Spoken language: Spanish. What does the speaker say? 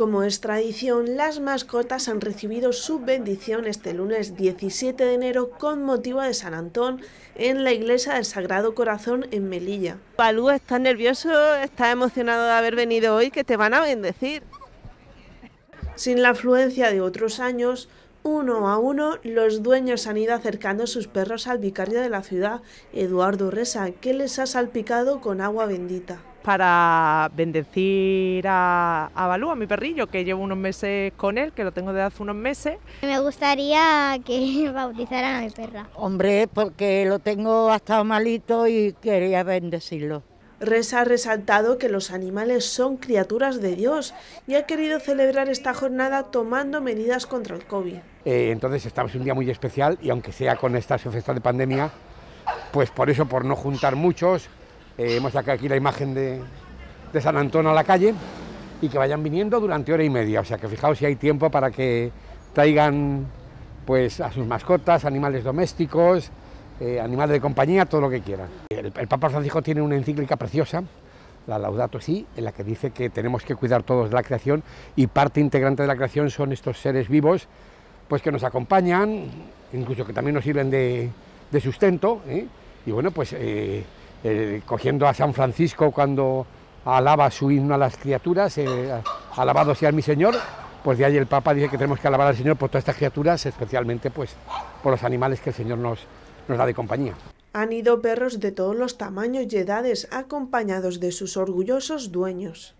Como es tradición, las mascotas han recibido su bendición este lunes 17 de enero con motivo de San Antón en la iglesia del Sagrado Corazón en Melilla. Palú, está nervioso? está emocionado de haber venido hoy? Que te van a bendecir. Sin la afluencia de otros años, uno a uno, los dueños han ido acercando sus perros al vicario de la ciudad, Eduardo Resa, que les ha salpicado con agua bendita para bendecir a, Balú, a mi perrillo, que llevo unos meses con él, que lo tengo de hace unos meses. Me gustaría que bautizaran a mi perra. Hombre, porque lo tengo hasta malito y quería bendecirlo. res ha resaltado que los animales son criaturas de Dios y ha querido celebrar esta jornada tomando medidas contra el COVID. Eh, entonces estamos en un día muy especial y aunque sea con estas fiesta de pandemia, pues por eso, por no juntar muchos, eh, hemos sacado aquí la imagen de, San Antonio a la calle y que vayan viniendo durante hora y media. O sea que fijaos si hay tiempo para que traigan pues a sus mascotas, animales domésticos, eh, animales de compañía, todo lo que quieran. El, Papa Francisco tiene una encíclica preciosa, la Laudato Si, en la que dice que tenemos que cuidar todos de la creación y parte integrante de la creación son estos seres vivos pues que nos acompañan, incluso que también nos sirven de, sustento. ¿eh? Y bueno, pues eh, eh, cogiendo a San Francisco cuando alaba su himno a las criaturas, eh, alabado sea mi Señor, pues de ahí el Papa dice que tenemos que alabar al Señor por todas estas criaturas, especialmente pues por los animales que el Señor nos, nos da de compañía. Han ido perros de todos los tamaños y edades, acompañados de sus orgullosos dueños.